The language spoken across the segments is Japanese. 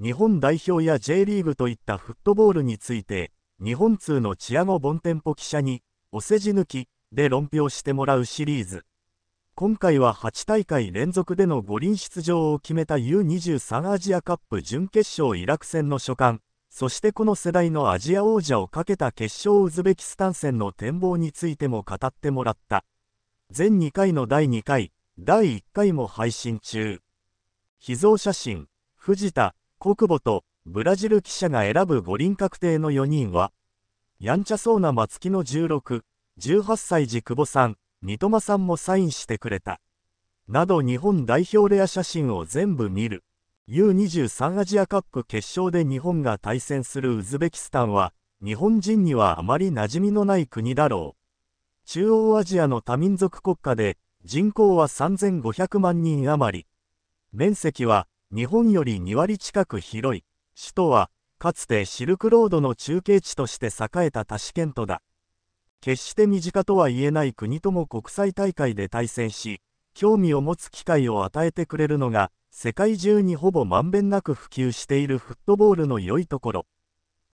日本代表や J リーグといったフットボールについて、日本通のチアゴ・ボンテンポ記者に、お世辞抜きで論評してもらうシリーズ。今回は8大会連続での五輪出場を決めた U23 アジアカップ準決勝イラク戦の所冠、そしてこの世代のアジア王者をかけた決勝ウズベキスタン戦の展望についても語ってもらった。全2回の第2回、第1回も配信中。秘蔵写真、藤田、国母とブラジル記者が選ぶ五輪確定の4人は、やんちゃそうな松木の16、18歳児久保さん、三笘さんもサインしてくれた。など日本代表レア写真を全部見る。U23 アジアカップ決勝で日本が対戦するウズベキスタンは、日本人にはあまり馴染みのない国だろう。中央アジアの多民族国家で、人口は3500万人余り。面積は日本より2割近く広い首都はかつてシルクロードの中継地として栄えたタシケントだ決して身近とは言えない国とも国際大会で対戦し興味を持つ機会を与えてくれるのが世界中にほぼまんべんなく普及しているフットボールの良いところ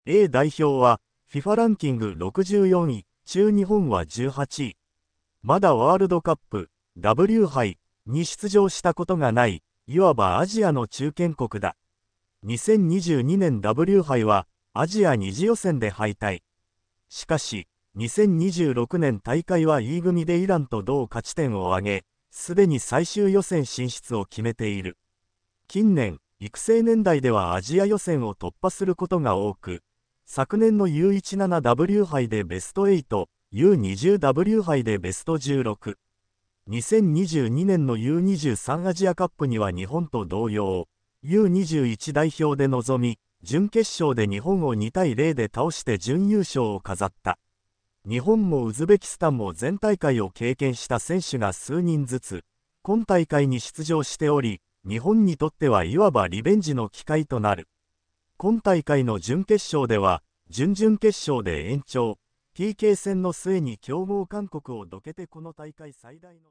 A 代表は FIFA ランキング64位中日本は18位まだワールドカップ W 杯に出場したことがないいわばアジアの中堅国だ。2022年 W 杯はアジア2次予選で敗退。しかし、2026年大会は E 組でイランと同勝ち点を挙げ、すでに最終予選進出を決めている。近年、育成年代ではアジア予選を突破することが多く、昨年の U17W 杯でベスト8、U20W 杯でベスト16、2022年の U23 アジアカップには日本と同様 U21 代表で臨み準決勝で日本を2対0で倒して準優勝を飾った日本もウズベキスタンも全大会を経験した選手が数人ずつ今大会に出場しており日本にとってはいわばリベンジの機会となる今大会の準決勝では準々決勝で延長 PK 戦の末に強豪韓国をどけてこの大会最大の